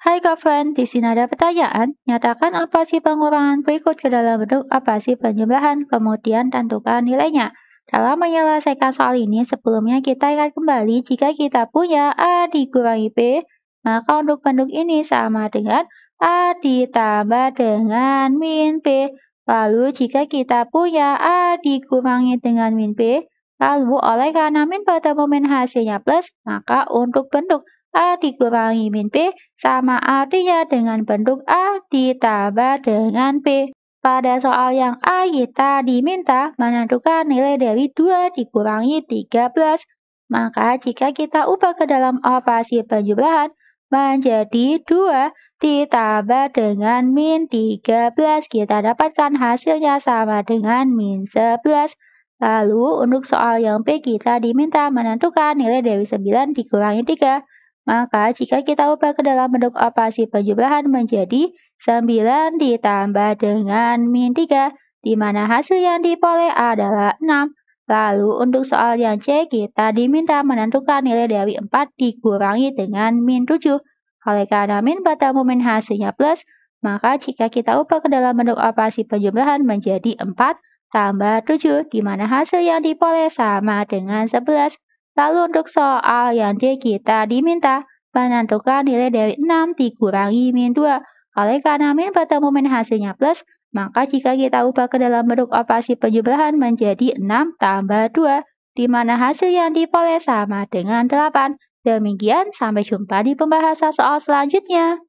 Hai kawan, di sini ada pertanyaan. Nyatakan apa sih pengurangan berikut ke dalam bentuk apa sih penjumlahan, kemudian tentukan nilainya. Dalam menyelesaikan soal ini, sebelumnya kita ingat kembali jika kita punya A dikurangi B, maka untuk bentuk ini sama dengan A ditambah dengan min B. Lalu jika kita punya A dikurangi dengan min B, lalu oleh karena min bertemu min hasilnya plus, maka untuk bentuk A dikurangi min B sama artinya dengan bentuk A ditambah dengan B. Pada soal yang A kita diminta menentukan nilai dari 2 dikurangi 13. Maka jika kita ubah ke dalam operasi penjumlahan menjadi 2 ditambah dengan min 13 kita dapatkan hasilnya sama dengan min 11. Lalu untuk soal yang B kita diminta menentukan nilai dari 9 dikurangi 3. Maka jika kita ubah ke dalam bentuk operasi penjumlahan menjadi 9 ditambah dengan min 3, di mana hasil yang diperoleh adalah 6. Lalu untuk soal yang C, kita diminta menentukan nilai dari 4 dikurangi dengan min 7. Oleh karena min bertemu min hasilnya plus, maka jika kita ubah ke dalam bentuk operasi penjumlahan menjadi 4 tambah 7, di mana hasil yang diperoleh sama dengan 11. Lalu untuk soal yang D kita diminta, menentukan nilai dari 6 dikurangi min 2. Oleh karena min bertemu min hasilnya plus, maka jika kita ubah ke dalam bentuk operasi penjumlahan menjadi 6 tambah 2, di mana hasil yang diperoleh sama dengan 8. Demikian, sampai jumpa di pembahasan soal selanjutnya.